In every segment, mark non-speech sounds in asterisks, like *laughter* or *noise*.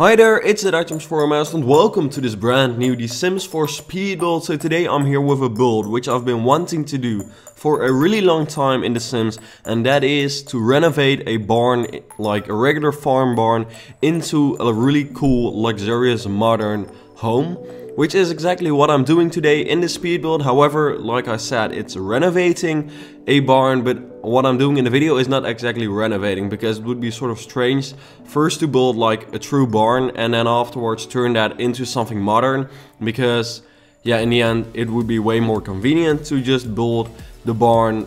Hi there, it's the a Master and welcome to this brand new The Sims 4 Speed build. So today I'm here with a build which I've been wanting to do for a really long time in The Sims and that is to renovate a barn, like a regular farm barn, into a really cool, luxurious, modern home which is exactly what I'm doing today in the speed build. However, like I said, it's renovating a barn, but what I'm doing in the video is not exactly renovating because it would be sort of strange first to build like a true barn and then afterwards turn that into something modern because yeah, in the end, it would be way more convenient to just build the barn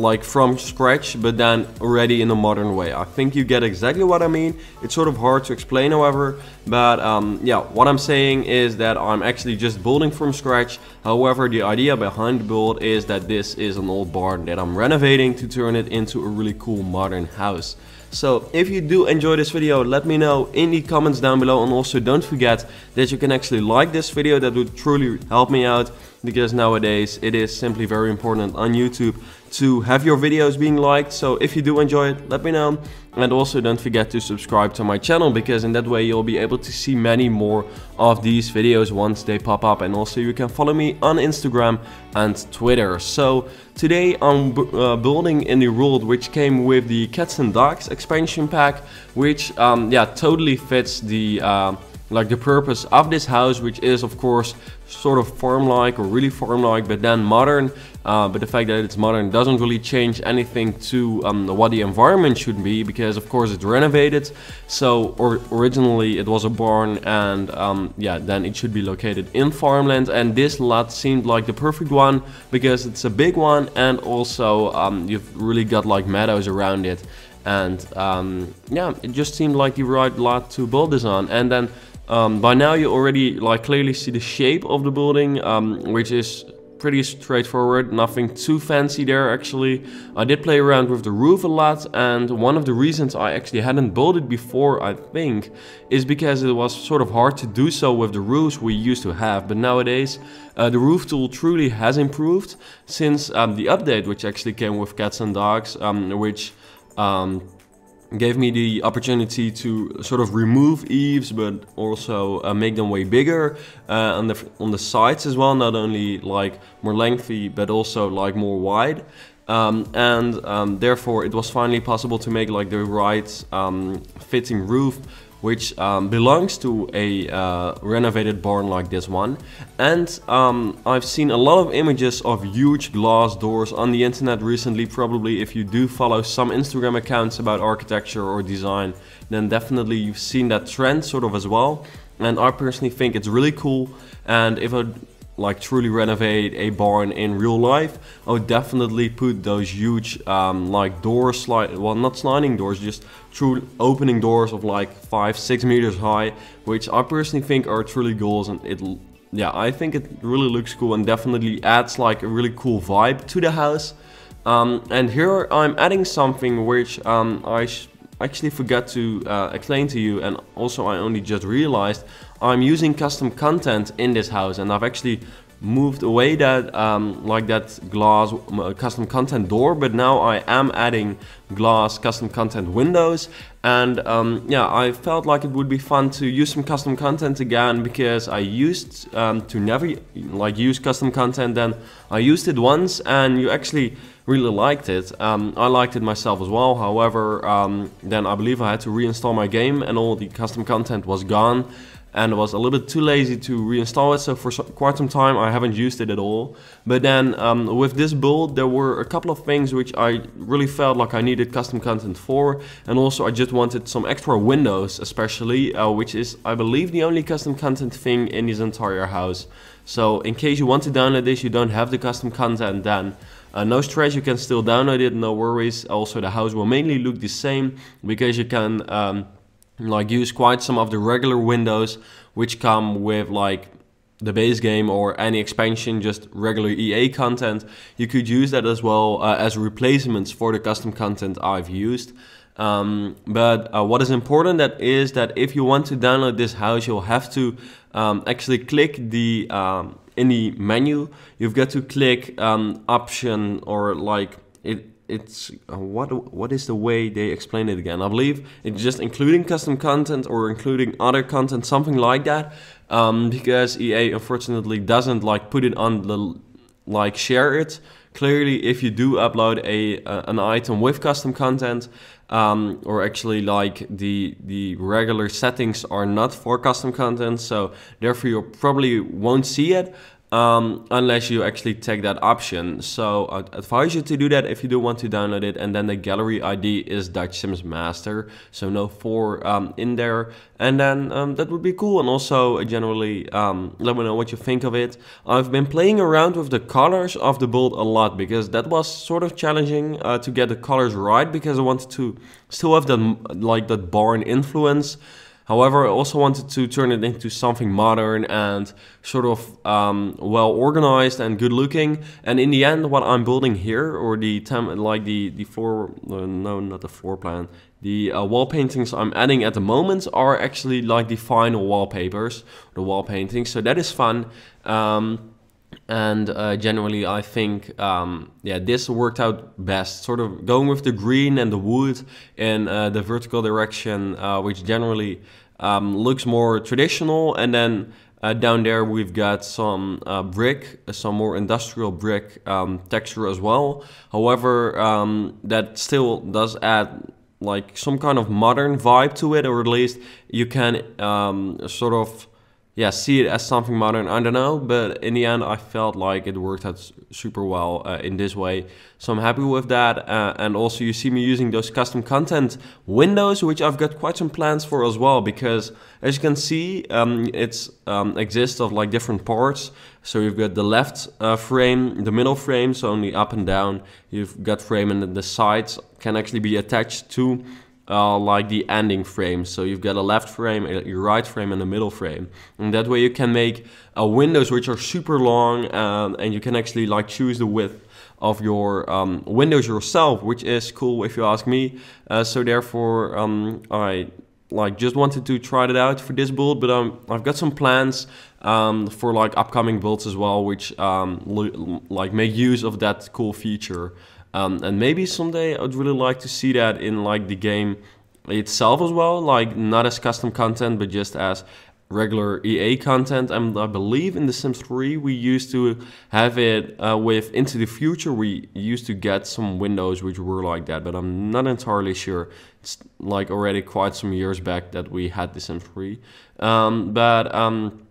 like from scratch, but then already in a modern way. I think you get exactly what I mean. It's sort of hard to explain, however, but um, yeah, what I'm saying is that I'm actually just building from scratch. However, the idea behind the build is that this is an old barn that I'm renovating to turn it into a really cool modern house. So if you do enjoy this video, let me know in the comments down below and also don't forget that you can actually like this video, that would truly help me out because nowadays it is simply very important on YouTube to have your videos being liked. So if you do enjoy it, let me know. And also don't forget to subscribe to my channel because in that way you'll be able to see many more of these videos once they pop up. And also you can follow me on Instagram and Twitter. So today I'm uh, building in the world which came with the Cats and Dogs expansion pack, which um, yeah totally fits the uh, like the purpose of this house which is of course sort of farm like or really farm like but then modern uh, but the fact that it's modern doesn't really change anything to um, what the environment should be because of course it's renovated so or originally it was a barn and um, yeah then it should be located in farmland and this lot seemed like the perfect one because it's a big one and also um, you've really got like meadows around it and um, yeah it just seemed like the right lot to build this on and then um, by now you already like clearly see the shape of the building, um, which is pretty straightforward, nothing too fancy there actually. I did play around with the roof a lot and one of the reasons I actually hadn't built it before I think is because it was sort of hard to do so with the roofs we used to have but nowadays uh, the roof tool truly has improved since um, the update which actually came with cats and dogs um, which um, gave me the opportunity to sort of remove eaves but also uh, make them way bigger uh, on the on the sides as well not only like more lengthy but also like more wide um, and um, therefore it was finally possible to make like the right um, fitting roof which um, belongs to a uh, renovated barn like this one. And um, I've seen a lot of images of huge glass doors on the internet recently. Probably if you do follow some Instagram accounts about architecture or design, then definitely you've seen that trend sort of as well. And I personally think it's really cool. And if I like truly renovate a barn in real life, I would definitely put those huge um, like doors, slide well not sliding doors, just true opening doors of like five, six meters high, which I personally think are truly goals and it yeah, I think it really looks cool and definitely adds like a really cool vibe to the house. Um, and here I'm adding something which um, I actually forgot to uh, explain to you and also I only just realized I'm using custom content in this house and I've actually moved away that um, like that glass uh, custom content door but now I am adding glass custom content windows and um, yeah I felt like it would be fun to use some custom content again because I used um, to never like use custom content then I used it once and you actually really liked it um, I liked it myself as well however um, then I believe I had to reinstall my game and all the custom content was gone and was a little bit too lazy to reinstall it so for quite some time I haven't used it at all but then um, with this build there were a couple of things which I really felt like I needed custom content for and also I just wanted some extra windows especially uh, which is I believe the only custom content thing in this entire house so in case you want to download this you don't have the custom content then uh, no stress, you can still download it, no worries. Also, the house will mainly look the same because you can um, like use quite some of the regular windows which come with like the base game or any expansion, just regular EA content. You could use that as well uh, as replacements for the custom content I've used. Um, but uh, what is important that is that if you want to download this house, you'll have to um, actually click the um, in the menu. You've got to click um, option or like it it's uh, what what is the way they explain it again? I believe it's just including custom content or including other content, something like that. Um, because EA unfortunately doesn't like put it on the like share it. Clearly, if you do upload a uh, an item with custom content, um, or actually like the the regular settings are not for custom content, so therefore you probably won't see it um, unless you actually take that option. So I'd advise you to do that if you do want to download it. And then the gallery ID is Dutch Sims Master, so no 4 um, in there. And then um, that would be cool. And also uh, generally um, let me know what you think of it. I've been playing around with the colors of the build a lot because that was sort of challenging uh, to get the colors right because I wanted to still have that like that barn influence However, I also wanted to turn it into something modern and sort of um, well organized and good looking. And in the end, what I'm building here, or the tem like the the floor, uh, no, not the floor plan, the uh, wall paintings I'm adding at the moment are actually like the final wallpapers, the wall paintings. So that is fun. Um, and uh, generally I think um, yeah this worked out best sort of going with the green and the wood in uh, the vertical direction uh, which generally um, looks more traditional. And then uh, down there we've got some uh, brick, uh, some more industrial brick um, texture as well. However, um, that still does add like some kind of modern vibe to it, or at least you can um, sort of yeah, see it as something modern. I don't know, but in the end, I felt like it worked out super well uh, in this way. So I'm happy with that. Uh, and also, you see me using those custom content windows, which I've got quite some plans for as well. Because as you can see, um, it um, exists of like different parts. So you've got the left uh, frame, the middle frame, so only up and down. You've got frame, and the sides can actually be attached to uh, like the ending frame. So you've got a left frame, a right frame, and a middle frame. And that way you can make uh, windows which are super long um, and you can actually like choose the width of your um, windows yourself, which is cool if you ask me. Uh, so therefore, um, I like just wanted to try that out for this build, but um, I've got some plans um, for like upcoming builds as well, which um, like make use of that cool feature. Um, and maybe someday I'd really like to see that in like the game itself as well, like not as custom content, but just as regular EA content. And I believe in The Sims 3 we used to have it uh, with Into the Future. We used to get some windows which were like that, but I'm not entirely sure. It's like already quite some years back that we had The Sims 3. Um, but um,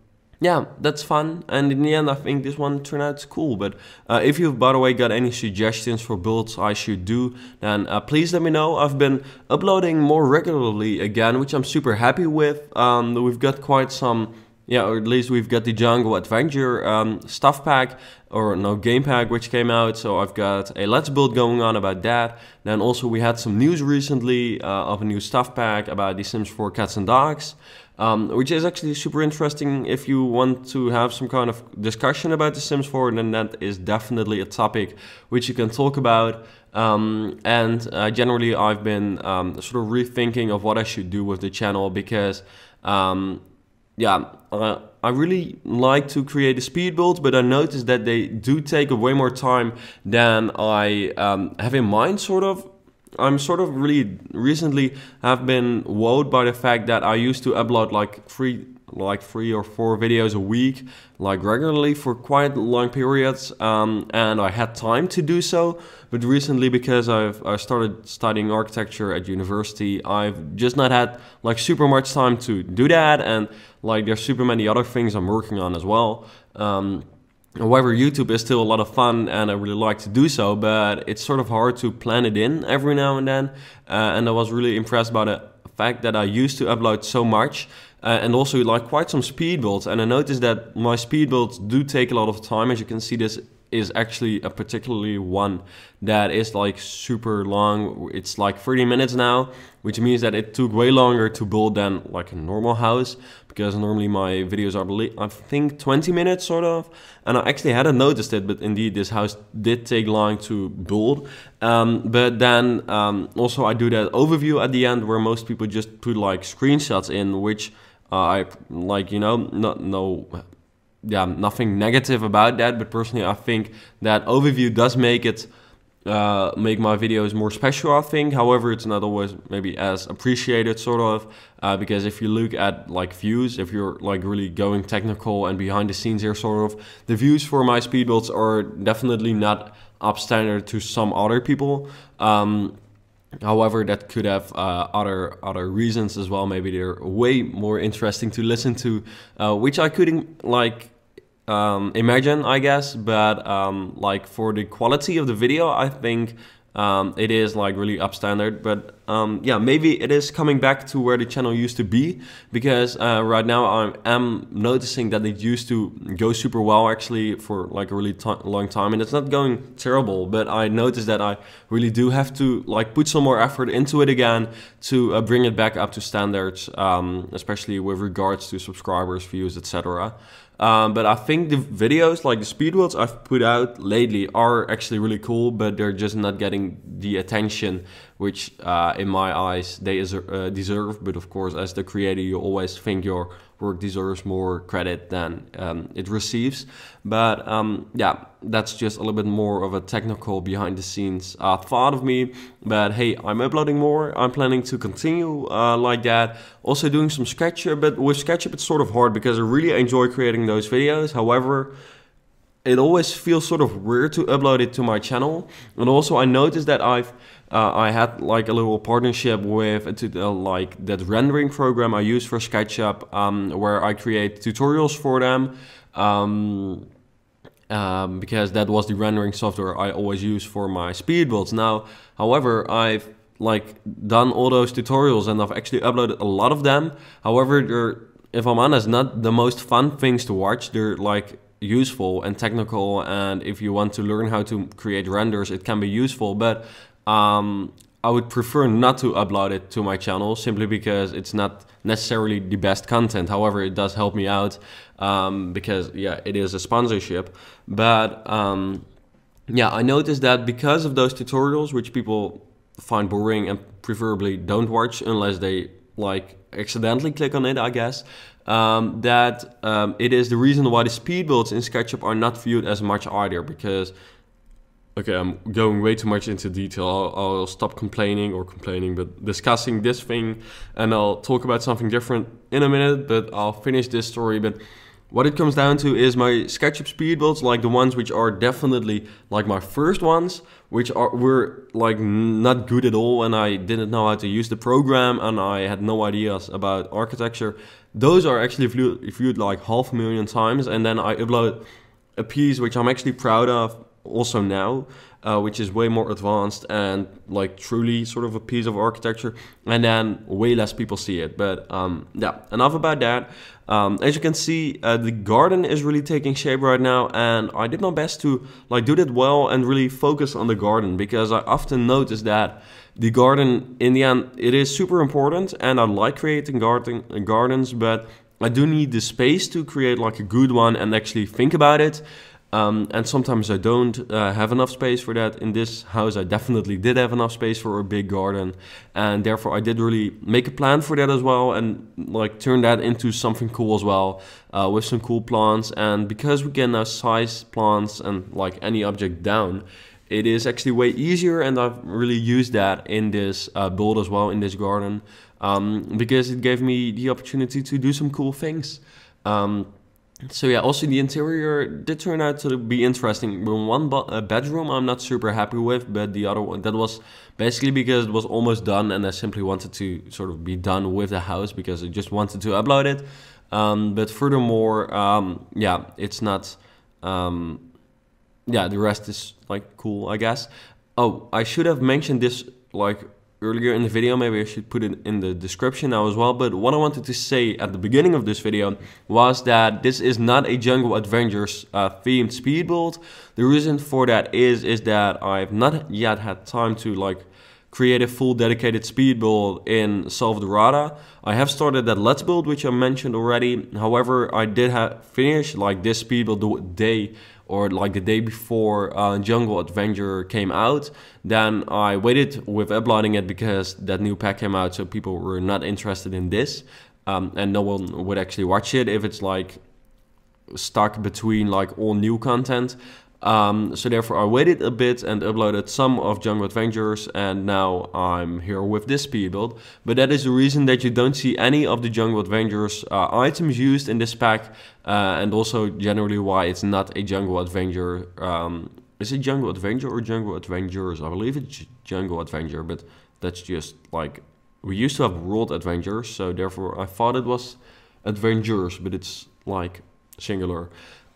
yeah, that's fun. And in the end, I think this one turned out cool. But uh, if you've, by the way, got any suggestions for builds I should do, then uh, please let me know. I've been uploading more regularly again, which I'm super happy with. Um, we've got quite some yeah, or at least we've got the Jungle Adventure um, stuff pack or no game pack which came out. So I've got a Let's Build going on about that. Then also we had some news recently uh, of a new stuff pack about The Sims 4 Cats and Dogs um, which is actually super interesting if you want to have some kind of discussion about The Sims 4, then that is definitely a topic which you can talk about. Um, and uh, generally, I've been um, sort of rethinking of what I should do with the channel because, um, yeah, I really like to create a speed build, but I noticed that they do take way more time than I um, have in mind, sort of I'm sort of really recently have been wowed by the fact that I used to upload like three like three or four videos a week like regularly for quite long periods um, and I had time to do so but recently because I've I started studying architecture at university I've just not had like super much time to do that and like there's super many other things I'm working on as well um, However, YouTube is still a lot of fun and I really like to do so, but it's sort of hard to plan it in every now and then. Uh, and I was really impressed by the fact that I used to upload so much uh, and also like quite some speed builds. And I noticed that my speed builds do take a lot of time, as you can see this is actually a particularly one that is like super long. It's like 30 minutes now, which means that it took way longer to build than like a normal house because normally my videos are, I think, 20 minutes sort of. And I actually hadn't noticed it, but indeed this house did take long to build. Um, but then um, also I do that overview at the end where most people just put like screenshots in, which uh, I like, you know, not no yeah, nothing negative about that. But personally, I think that overview does make it uh, make my videos more special. I think, however, it's not always maybe as appreciated, sort of, uh, because if you look at like views, if you're like really going technical and behind the scenes here, sort of, the views for my speed builds are definitely not up standard to some other people. Um, However, that could have uh, other other reasons as well. Maybe they're way more interesting to listen to, uh, which I couldn't like um, imagine, I guess. But um, like for the quality of the video, I think um, it is like really upstandard, but um, yeah, maybe it is coming back to where the channel used to be because uh, right now I am noticing that it used to go super well actually for like a really long time, and it's not going terrible. But I noticed that I really do have to like put some more effort into it again to uh, bring it back up to standards, um, especially with regards to subscribers, views, etc. Um, but I think the videos, like the speed worlds I've put out lately, are actually really cool, but they're just not getting the attention which uh, in my eyes they uh, deserve. But of course, as the creator, you always think your work deserves more credit than um, it receives. But um, yeah, that's just a little bit more of a technical behind the scenes uh, thought of me. But hey, I'm uploading more. I'm planning to continue uh, like that. Also doing some SketchUp, but with SketchUp it's sort of hard because I really enjoy creating those videos. However, it always feels sort of weird to upload it to my channel. And also I noticed that I've uh, I had like a little partnership with uh, uh, like that rendering program I use for SketchUp, um, where I create tutorials for them. Um, um, because that was the rendering software I always use for my speed builds. Now, however, I've like done all those tutorials and I've actually uploaded a lot of them. However, they're, if I'm honest, not the most fun things to watch. They're like useful and technical and if you want to learn how to create renders it can be useful but um, I would prefer not to upload it to my channel simply because it's not necessarily the best content. However, it does help me out um, because yeah, it is a sponsorship. But um, yeah, I noticed that because of those tutorials, which people find boring and preferably don't watch unless they like accidentally click on it, I guess, um, that um, it is the reason why the speed builds in SketchUp are not viewed as much either because okay, I'm going way too much into detail. I'll, I'll, stop complaining or complaining, but discussing this thing, and I'll talk about something different in a minute. But I'll finish this story. But what it comes down to is my SketchUp speed builds, like the ones which are definitely like my first ones, which are were like not good at all, and I didn't know how to use the program, and I had no ideas about architecture. Those are actually viewed, viewed like half a million times, and then I upload a piece which I'm actually proud of also now, uh, which is way more advanced and like truly sort of a piece of architecture. And then way less people see it. But um, yeah, enough about that. Um, as you can see, uh, the garden is really taking shape right now, and I did my best to like do that well and really focus on the garden because I often notice that the garden in the end it is super important, and I like creating garden gardens, but I do need the space to create like a good one and actually think about it. Um, and sometimes I don't uh, have enough space for that. In this house, I definitely did have enough space for a big garden, and therefore I did really make a plan for that as well, and like turn that into something cool as well uh, with some cool plants. And because we can now size plants and like any object down, it is actually way easier, and I've really used that in this uh, build as well in this garden um, because it gave me the opportunity to do some cool things. Um, so yeah, also the interior did turn out to be interesting. Room one uh, bedroom I'm not super happy with, but the other one that was basically because it was almost done and I simply wanted to sort of be done with the house because I just wanted to upload it. Um, but furthermore, um, yeah, it's not. Um, yeah, the rest is like cool, I guess. Oh, I should have mentioned this like earlier in the video, maybe I should put it in the description now as well, but what I wanted to say at the beginning of this video was that this is not a Jungle Adventures uh, themed speed build. The reason for that is, is that I've not yet had time to like create a full dedicated speed build in Salvadorada. I have started that Let's Build, which I mentioned already. However, I did have finished like this speed build the day or like the day before uh, Jungle Adventure came out, then I waited with uploading it because that new pack came out, so people were not interested in this, um, and no one would actually watch it if it's like stuck between like all new content. Um, so therefore I waited a bit and uploaded some of Jungle Adventures and now I'm here with this speed build. But that is the reason that you don't see any of the Jungle Adventures uh, items used in this pack uh, and also generally why it's not a Jungle Adventure. Um, is it Jungle Adventure or Jungle Adventures? I believe it's Jungle Adventure, but that's just like... We used to have World Adventures, so therefore I thought it was Adventures, but it's like singular.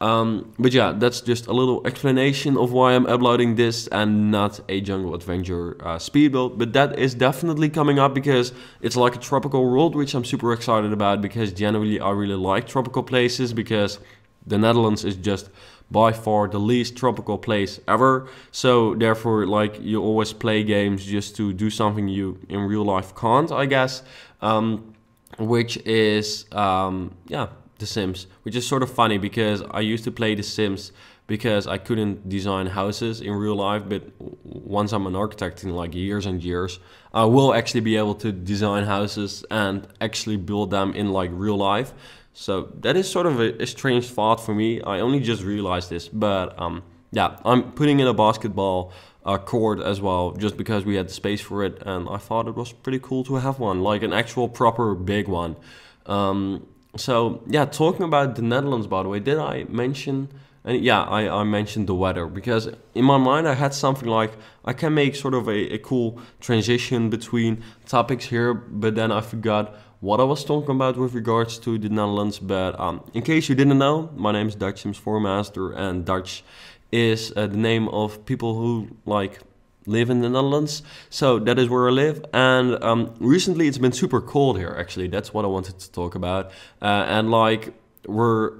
Um, but yeah, that's just a little explanation of why I'm uploading this and not a Jungle Adventure uh, speed build. But that is definitely coming up because it's like a tropical world, which I'm super excited about because generally I really like tropical places because the Netherlands is just by far the least tropical place ever. So therefore, like you always play games just to do something you in real life can't, I guess. Um, which is, um, yeah, the Sims, which is sort of funny because I used to play The Sims because I couldn't design houses in real life, but once I'm an architect in like years and years, I will actually be able to design houses and actually build them in like real life. So that is sort of a, a strange thought for me. I only just realized this, but um, yeah, I'm putting in a basketball uh, court as well, just because we had the space for it, and I thought it was pretty cool to have one, like an actual proper big one. Um, so yeah, talking about the Netherlands, by the way, did I mention? And yeah, I, I mentioned the weather because in my mind I had something like I can make sort of a, a cool transition between topics here, but then I forgot what I was talking about with regards to the Netherlands. But um, in case you didn't know, my name is Dutch Sims Master, and Dutch is uh, the name of people who like live in the Netherlands. So that is where I live. And um, recently it's been super cold here, actually. That's what I wanted to talk about. Uh, and like, we're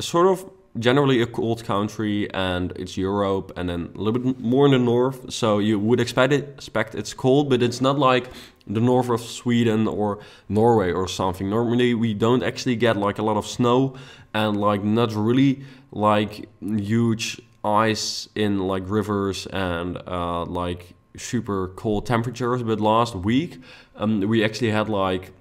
sort of generally a cold country and it's Europe and then a little bit more in the north. So you would expect it, expect it's cold, but it's not like the north of Sweden or Norway or something. Normally we don't actually get like a lot of snow and like not really like huge ice in like rivers and uh, like super cold temperatures. But last week, um, we actually had like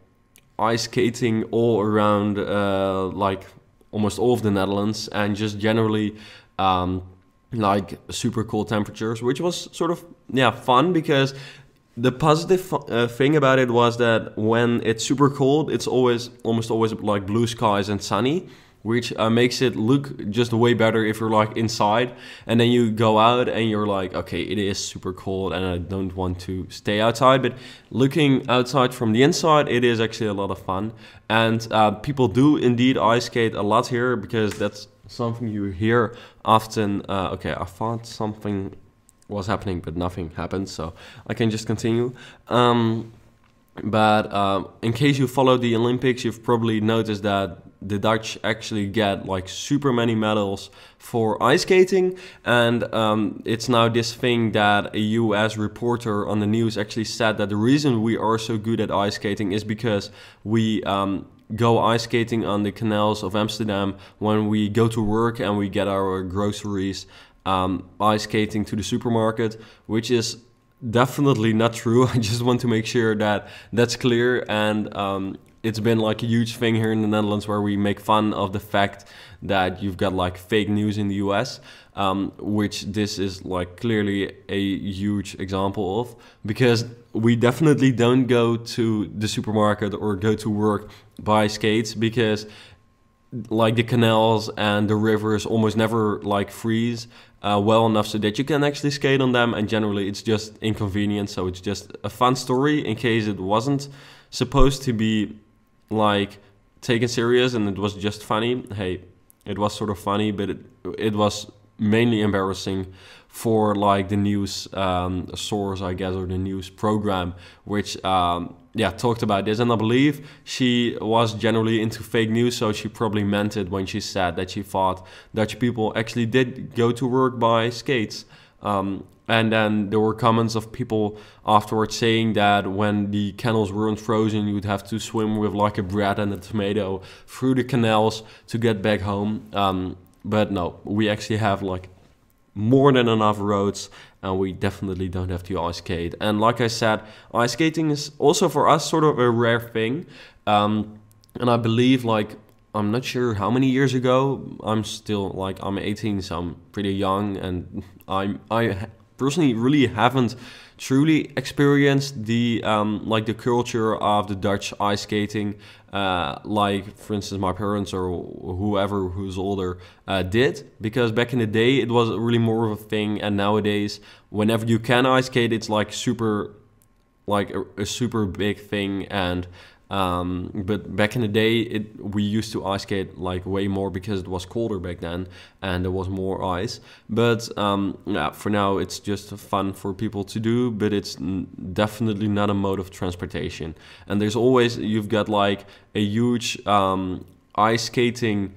ice skating all around uh, like almost all of the Netherlands and just generally um, like super cold temperatures, which was sort of yeah fun because the positive uh, thing about it was that when it's super cold, it's always almost always like blue skies and sunny which uh, makes it look just way better if you're like inside and then you go out and you're like okay it is super cold and i don't want to stay outside but looking outside from the inside it is actually a lot of fun and uh, people do indeed ice skate a lot here because that's something you hear often uh, okay i thought something was happening but nothing happened so i can just continue um, but um, in case you follow the Olympics, you've probably noticed that the Dutch actually get like super many medals for ice skating. And um, it's now this thing that a US reporter on the news actually said that the reason we are so good at ice skating is because we. Um, go ice skating on the canals of Amsterdam when we go to work and we get our groceries um, ice skating to the supermarket, which is definitely not true. *laughs* I just want to make sure that that's clear. And um, it's been like a huge thing here in the Netherlands where we make fun of the fact that you've got like fake news in the US, um, which this is like clearly a huge example of because we definitely don't go to the supermarket or go to work buy skates because like the canals and the rivers almost never like freeze uh, well enough so that you can actually skate on them and generally it's just inconvenient so it's just a fun story in case it wasn't supposed to be like taken serious and it was just funny hey it was sort of funny but it, it was mainly embarrassing for like the news um, source i guess or the news program which um, yeah talked about this and i believe she was generally into fake news so she probably meant it when she said that she thought dutch people actually did go to work by skates um, and then there were comments of people afterwards saying that when the canals weren't frozen, you'd have to swim with like a bread and a tomato through the canals to get back home. Um, but no, we actually have like more than enough roads and we definitely don't have to ice skate. And like I said, ice skating is also for us sort of a rare thing. Um, and I believe like I'm not sure how many years ago. I'm still like I'm 18, so I'm pretty young, and *laughs* I'm I personally really haven't truly experienced the um, like the culture of the Dutch ice skating, uh, like for instance my parents or whoever who's older uh, did, because back in the day it was really more of a thing, and nowadays whenever you can ice skate, it's like super, like a, a super big thing, and um, but back in the day, it, we used to ice skate like way more because it was colder back then and there was more ice. But um, yeah, for now, it's just fun for people to do, but it's definitely not a mode of transportation. And there's always, you've got like a huge um, ice skating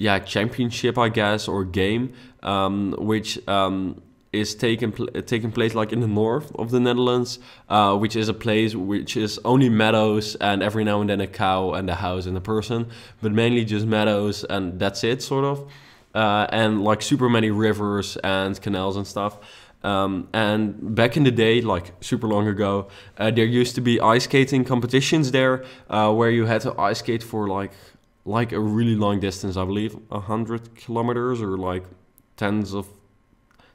yeah championship i guess or game um, which um, is taking pl uh, taking place like in the north of the Netherlands, uh, which is a place which is only meadows and every now and then a cow and a house and a person, but mainly just meadows and that's it sort of, uh, and like super many rivers and canals and stuff. Um, and back in the day, like super long ago, uh, there used to be ice skating competitions there, uh, where you had to ice skate for like like a really long distance, I believe, hundred kilometers or like tens of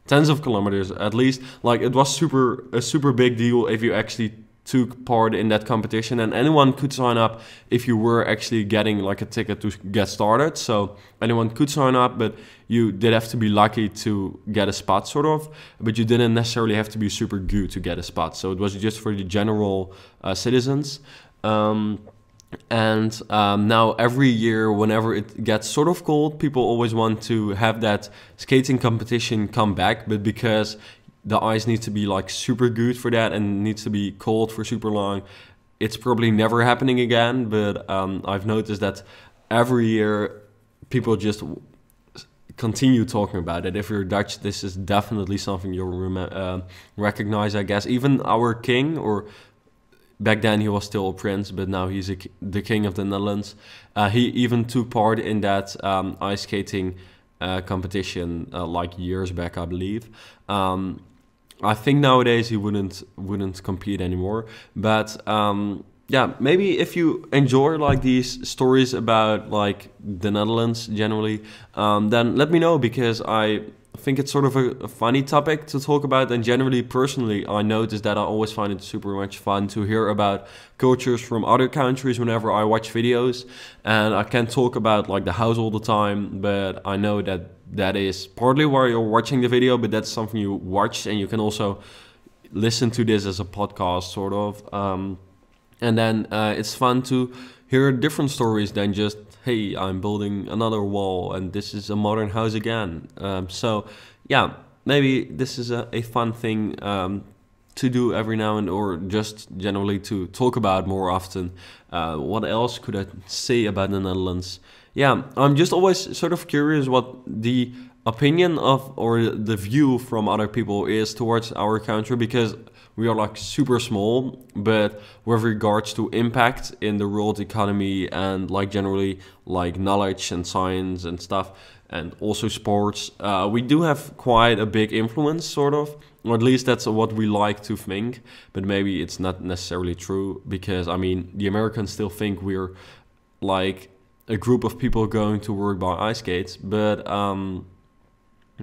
tens of kilometers at least. Like it was super a super big deal if you actually took part in that competition and anyone could sign up if you were actually getting like a ticket to get started so anyone could sign up but you did have to be lucky to get a spot sort of but you didn't necessarily have to be super good to get a spot so it was just for the general uh, citizens um, and um, now every year, whenever it gets sort of cold, people always want to have that skating competition come back. But because the ice needs to be like super good for that and needs to be cold for super long, it's probably never happening again. But um, I've noticed that every year, people just continue talking about it. If you're Dutch, this is definitely something you'll uh, recognize, I guess. Even our king or back then he was still a prince, but now he's a, the king of the Netherlands. Uh, he even took part in that um, ice skating uh, competition uh, like years back, I believe. Um, I think nowadays he wouldn't wouldn't compete anymore. But um, yeah, maybe if you enjoy like these stories about like the Netherlands generally, um, then let me know because I I think it's sort of a, a, funny topic to talk about. And generally, personally, I notice that I always find it super much fun to hear about cultures from other countries whenever I watch videos. And I can talk about like the house all the time, but I know that that is partly why you're watching the video, but that's something you watch and you can also listen to this as a podcast, sort of. Um, and then uh, it's fun to here are different stories than just, hey, I'm building another wall and this is a modern house again. Um, so yeah, maybe this is a, a fun thing um, to do every now and or just generally to talk about more often. Uh, what else could I say about the Netherlands? Yeah, I'm just always sort of curious what the opinion of or the view from other people is towards our country because we are like super small, but with regards to impact in the world economy and like generally like knowledge and science and stuff, and also sports, uh, we do have quite a big influence, sort of, or at least that's what we like to think. But maybe it's not necessarily true because I mean, the Americans still think we're like a group of people going to work by ice skates, but um,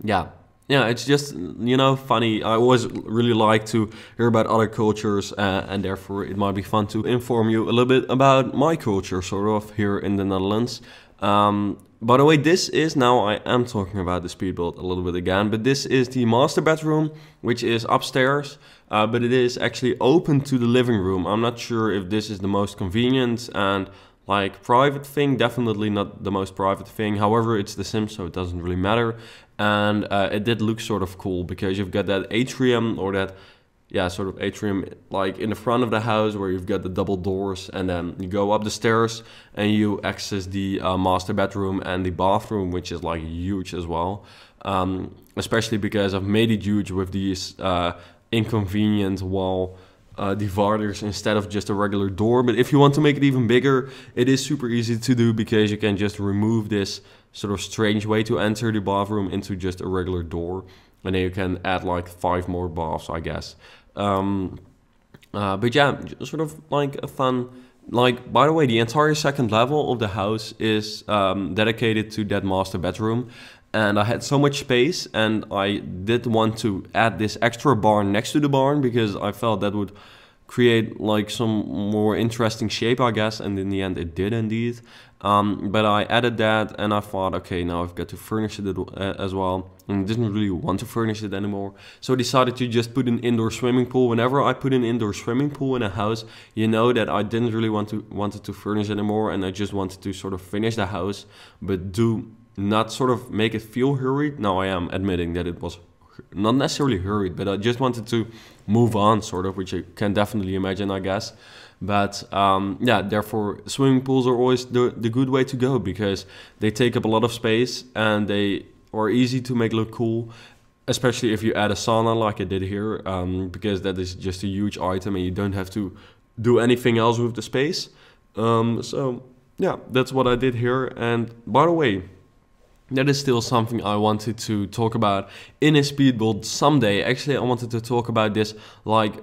yeah, yeah, it's just you know funny. I always really like to hear about other cultures, uh, and therefore it might be fun to inform you a little bit about my culture, sort of here in the Netherlands. Um, by the way, this is now I am talking about the speed build a little bit again, but this is the master bedroom, which is upstairs, uh, but it is actually open to the living room. I'm not sure if this is the most convenient and like private thing, definitely not the most private thing. However, it's The Sims, so it doesn't really matter. And uh, it did look sort of cool because you've got that atrium or that yeah, sort of atrium, like in the front of the house where you've got the double doors, and then you go up the stairs and you access the uh, master bedroom and the bathroom, which is like huge as well. Um, especially because I've made it huge with these uh, inconvenient wall uh, dividers instead of just a regular door. But if you want to make it even bigger, it is super easy to do because you can just remove this sort of strange way to enter the bathroom into just a regular door. And then you can add like five more baths, I guess. Um, uh, but yeah, sort of like a fun like by the way the entire second level of the house is um, dedicated to that master bedroom and I had so much space and I did want to add this extra barn next to the barn because I felt that would create like some more interesting shape I guess and in the end it did indeed um, but I added that and I thought okay now I've got to furnish it uh, as well and didn't really want to furnish it anymore so I decided to just put an indoor swimming pool whenever I put an indoor swimming pool in a house you know that I didn't really want to wanted to furnish anymore and I just wanted to sort of finish the house but do not sort of make it feel hurried. Now I am admitting that it was not necessarily hurried, but I just wanted to move on, sort of, which you can definitely imagine, I guess. But um, yeah, therefore, swimming pools are always the, the good way to go because they take up a lot of space and they are easy to make look cool, especially if you add a sauna like I did here, um, because that is just a huge item and you don't have to do anything else with the space. Um, so yeah, that's what I did here. And by the way, that is still something I wanted to talk about in a speed build someday. Actually, I wanted to talk about this like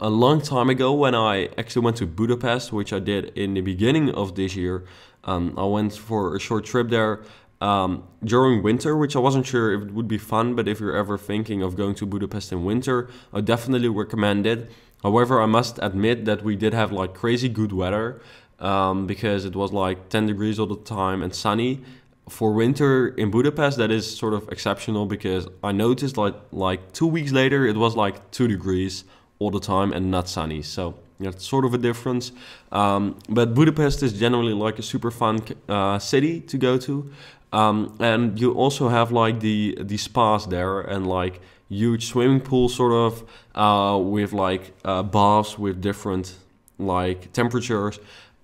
a long time ago when I actually went to Budapest, which I did in the beginning of this year. Um, I went for a short trip there um, during winter, which I wasn't sure if it would be fun, but if you're ever thinking of going to Budapest in winter, I definitely recommend it. However, I must admit that we did have like crazy good weather um, because it was like 10 degrees all the time and sunny for winter in Budapest, that is sort of exceptional because I noticed like like two weeks later it was like two degrees all the time and not sunny. So that's sort of a difference. Um, but Budapest is generally like a super fun uh, city to go to, um, and you also have like the the spas there and like huge swimming pool sort of uh, with like uh, baths with different like temperatures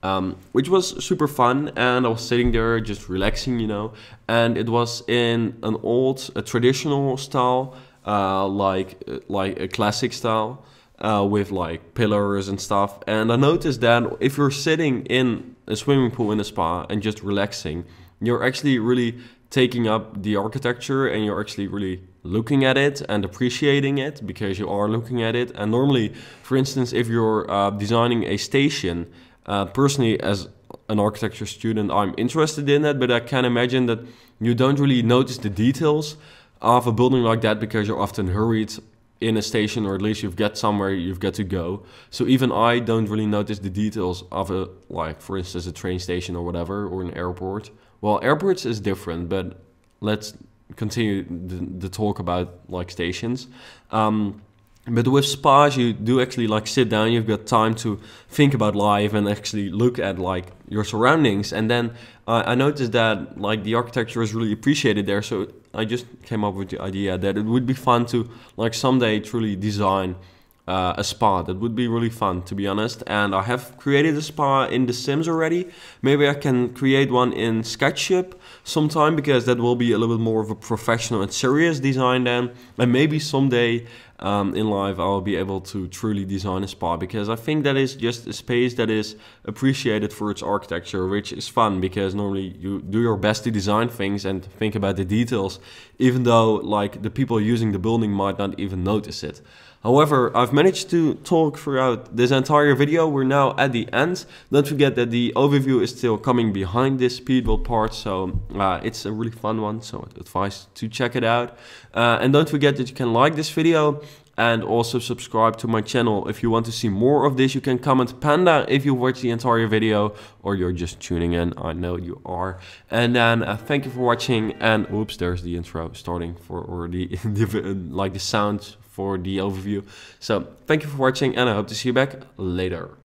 um, which was super fun. And I was sitting there just relaxing, you know. And it was in an old, a traditional style, uh, like uh, like a classic style, uh, with like pillars and stuff. And I noticed that if you're sitting in a swimming pool in a spa and just relaxing, you're actually really taking up the architecture and you're actually really looking at it and appreciating it because you are looking at it. And normally, for instance, if you're uh, designing a station uh, personally, as an architecture student, I'm interested in that, but I can imagine that you don't really notice the details of a building like that because you're often hurried in a station or at least you've got somewhere you've got to go. So even I don't really notice the details of a like for instance a train station or whatever or an airport. Well, airports is different, but let's continue the, the talk about like stations. Um, but with spas, you do actually like sit down. You've got time to think about life and actually look at like your surroundings. And then uh, I noticed that like the architecture is really appreciated there. So I just came up with the idea that it would be fun to like someday truly design uh, a spa. That would be really fun, to be honest. And I have created a spa in The Sims already. Maybe I can create one in SketchUp sometime because that will be a little bit more of a professional and serious design then. And maybe someday um, in life I'll be able to truly design a spa because I think that is just a space that is appreciated for its architecture, which is fun because normally you do your best to design things and think about the details, even though like the people using the building might not even notice it. However, I've managed to talk throughout this entire video. We're now at the end. Don't forget that the overview is still coming behind this speedbuild part. So uh, it's a really fun one. So I advise to check it out. Uh, and don't forget that you can like this video and also subscribe to my channel if you want to see more of this you can comment panda if you watch the entire video or you're just tuning in i know you are and then uh, thank you for watching and oops there's the intro starting for or the, *laughs* the like the sound for the overview. So thank you for watching and I hope to see you back later.